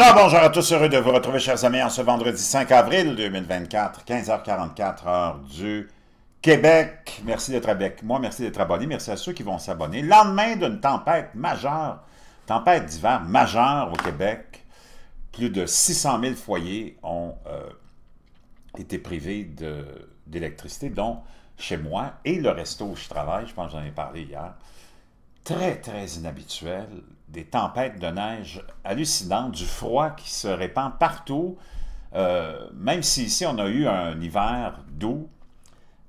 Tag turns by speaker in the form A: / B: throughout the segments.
A: Alors bonjour à tous, heureux de vous retrouver chers amis en ce vendredi 5 avril 2024, 15h44 heure du Québec. Merci d'être avec moi, merci d'être abonné, merci à ceux qui vont s'abonner. Lendemain d'une tempête majeure, tempête d'hiver majeure au Québec, plus de 600 000 foyers ont euh, été privés d'électricité, dont chez moi et le resto où je travaille, je pense que j'en ai parlé hier très, inhabituel, des tempêtes de neige hallucinantes, du froid qui se répand partout, euh, même si ici on a eu un hiver doux,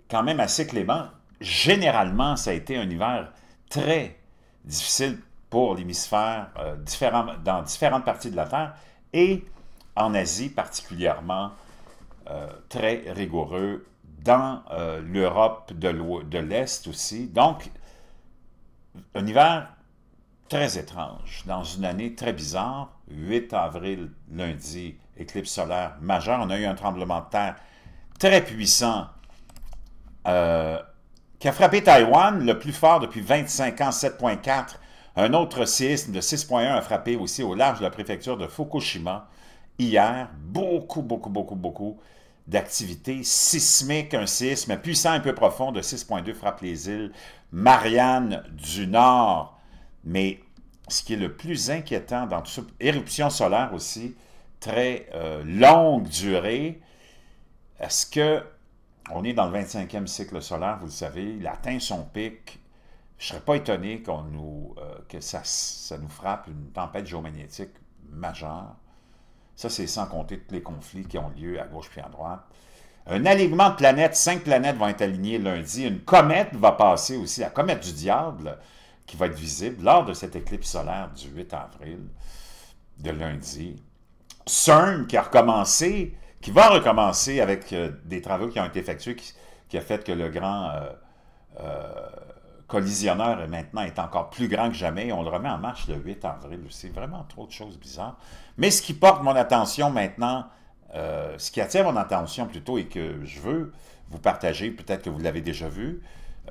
A: quand même assez clément, généralement ça a été un hiver très difficile pour l'hémisphère euh, différent dans différentes parties de la Terre et en Asie particulièrement euh, très rigoureux, dans l'Europe de l'Est aussi. Donc un hiver très étrange, dans une année très bizarre. 8 avril, lundi, éclipse solaire majeure. On a eu un tremblement de terre très puissant euh, qui a frappé Taïwan, le plus fort depuis 25 ans, 7.4. Un autre séisme de 6.1 a frappé aussi au large de la préfecture de Fukushima hier. Beaucoup, beaucoup, beaucoup, beaucoup d'activité sismique, un séisme puissant et peu profond de 6,2 frappe les îles Marianne du Nord. Mais ce qui est le plus inquiétant dans tout éruption solaire aussi, très euh, longue durée, est-ce que on est dans le 25e cycle solaire, vous le savez, il atteint son pic. Je ne serais pas étonné qu'on nous, euh, que ça, ça nous frappe une tempête géomagnétique majeure. Ça, c'est sans compter tous les conflits qui ont lieu à gauche puis à droite. Un alignement de planètes, cinq planètes vont être alignées lundi. Une comète va passer aussi, la comète du diable, qui va être visible lors de cette éclipse solaire du 8 avril de lundi. CERN qui a recommencé, qui va recommencer avec euh, des travaux qui ont été effectués, qui, a fait que le grand euh, euh, Collisionneur maintenant est encore plus grand que jamais. On le remet en marche le 8 avril C'est Vraiment trop de choses bizarres. Mais ce qui porte mon attention maintenant, euh, ce qui attire mon attention plutôt et que je veux vous partager, peut-être que vous l'avez déjà vu,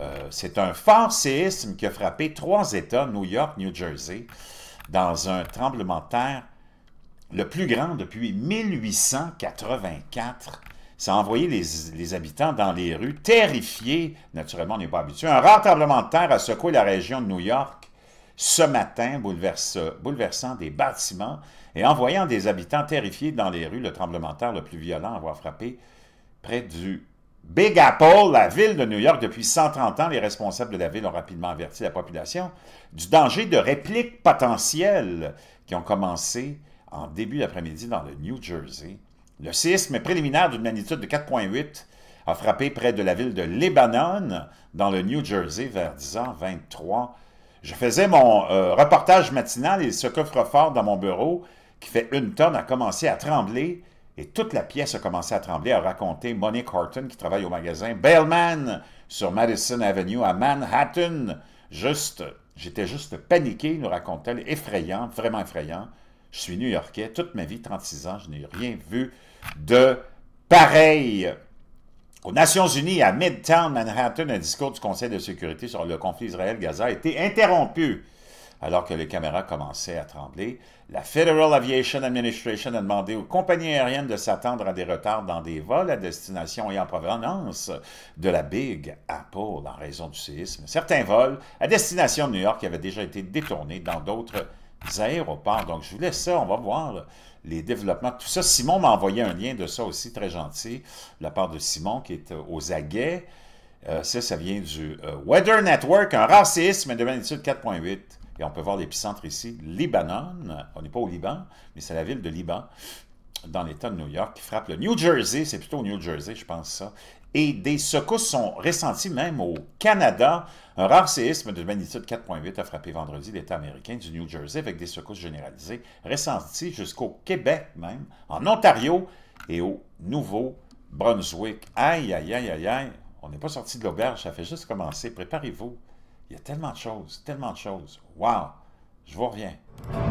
A: euh, c'est un fort séisme qui a frappé trois États, New York, New Jersey, dans un tremblement de terre le plus grand depuis 1884 ça a envoyé les, habitants dans les rues, terrifiés. Naturellement, on n'est pas habitué. Un rare tremblement de terre a secoué la région de New York ce matin, bouleversant, bouleversant des bâtiments et envoyant des habitants terrifiés dans les rues. Le tremblement de terre le plus violent à avoir frappé près du Big Apple, la ville de New York, depuis 130 ans, les responsables de la ville ont rapidement averti la population du danger de répliques potentielles qui ont commencé en début d'après-midi dans le New Jersey. Le séisme préliminaire d'une magnitude de 4,8 a frappé près de la ville de Lebanon, dans le New Jersey, vers 10h23. Je faisais mon euh, reportage matinal et ce coffre-fort dans mon bureau, qui fait une tonne, a commencé à trembler. Et toute la pièce a commencé à trembler, a raconté Monique Horton, qui travaille au magasin Bellman sur Madison Avenue à Manhattan. Juste, j'étais juste paniqué, nous raconte-t-elle, effrayant, vraiment effrayant. Je suis New-Yorkais. Toute ma vie, 36 ans, je n'ai rien vu de pareil. Aux Nations Unies, à Midtown Manhattan, un discours du Conseil de sécurité sur le conflit Israël-Gaza a été interrompu alors que les caméras commençaient à trembler. La Federal Aviation Administration a demandé aux compagnies aériennes de s'attendre à des retards dans des vols à destination et en provenance de la Big Apple en raison du séisme. Certains vols à destination de New York avaient déjà été détournés dans d'autres aéroports. Donc, je vous laisse ça. On va voir les développements. Tout ça, Simon m'a envoyé un lien de ça aussi, très gentil, la part de Simon, qui est euh, aux aguets. Euh, ça, ça vient du euh, Weather Network, un racisme de magnitude 4.8. Et on peut voir l'épicentre ici, Libanon. On n'est pas au Liban, mais c'est la ville de Liban, dans l'État de New York, qui frappe le New Jersey. C'est plutôt New Jersey, je pense ça et des secousses sont ressenties même au Canada. Un rare séisme de magnitude 4.8 a frappé vendredi l'État américain du New Jersey avec des secousses généralisées ressenties jusqu'au Québec même, en Ontario et au Nouveau-Brunswick. Aïe, aïe, aïe, aïe, aïe, on n'est pas sorti de l'auberge, ça fait juste commencer. Préparez-vous. Il y a tellement de choses, tellement de choses. Wow! Je vous reviens.